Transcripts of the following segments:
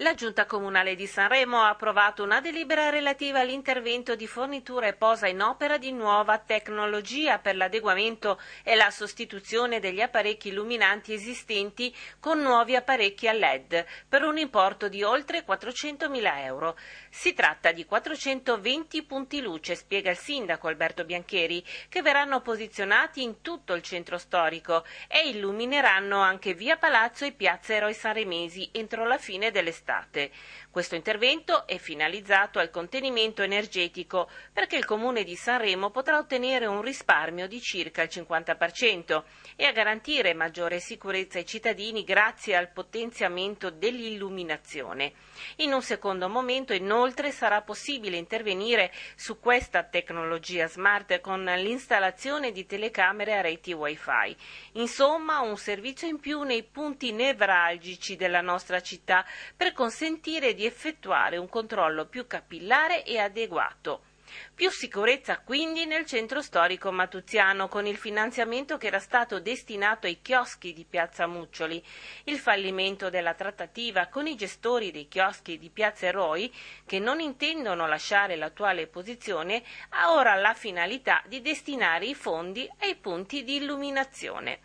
La Giunta Comunale di Sanremo ha approvato una delibera relativa all'intervento di fornitura e posa in opera di nuova tecnologia per l'adeguamento e la sostituzione degli apparecchi illuminanti esistenti con nuovi apparecchi a LED per un importo di oltre 400.000 euro. Si tratta di 420 punti luce, spiega il sindaco Alberto Biancheri, che verranno posizionati in tutto il centro storico e illumineranno anche via Palazzo e piazza Eroi Sanremesi entro la fine dell'estate estate. Questo intervento è finalizzato al contenimento energetico perché il Comune di Sanremo potrà ottenere un risparmio di circa il 50% e a garantire maggiore sicurezza ai cittadini grazie al potenziamento dell'illuminazione. In un secondo momento inoltre sarà possibile intervenire su questa tecnologia smart con l'installazione di telecamere a reti wifi. Insomma un servizio in più nei punti nevralgici della nostra città per consentire di effettuare un controllo più capillare e adeguato. Più sicurezza quindi nel centro storico matuziano con il finanziamento che era stato destinato ai chioschi di Piazza Muccioli, il fallimento della trattativa con i gestori dei chioschi di Piazza Eroi che non intendono lasciare l'attuale posizione ha ora la finalità di destinare i fondi ai punti di illuminazione.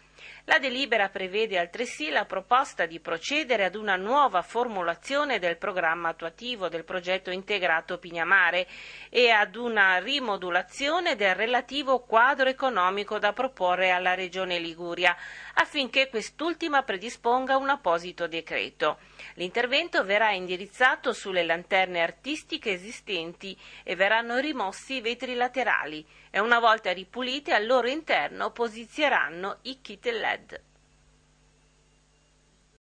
La delibera prevede altresì la proposta di procedere ad una nuova formulazione del programma attuativo del progetto integrato Pignamare e ad una rimodulazione del relativo quadro economico da proporre alla Regione Liguria, affinché quest'ultima predisponga un apposito decreto. L'intervento verrà indirizzato sulle lanterne artistiche esistenti e verranno rimossi i vetri laterali e una volta ripulite al loro interno posizieranno i kit LED.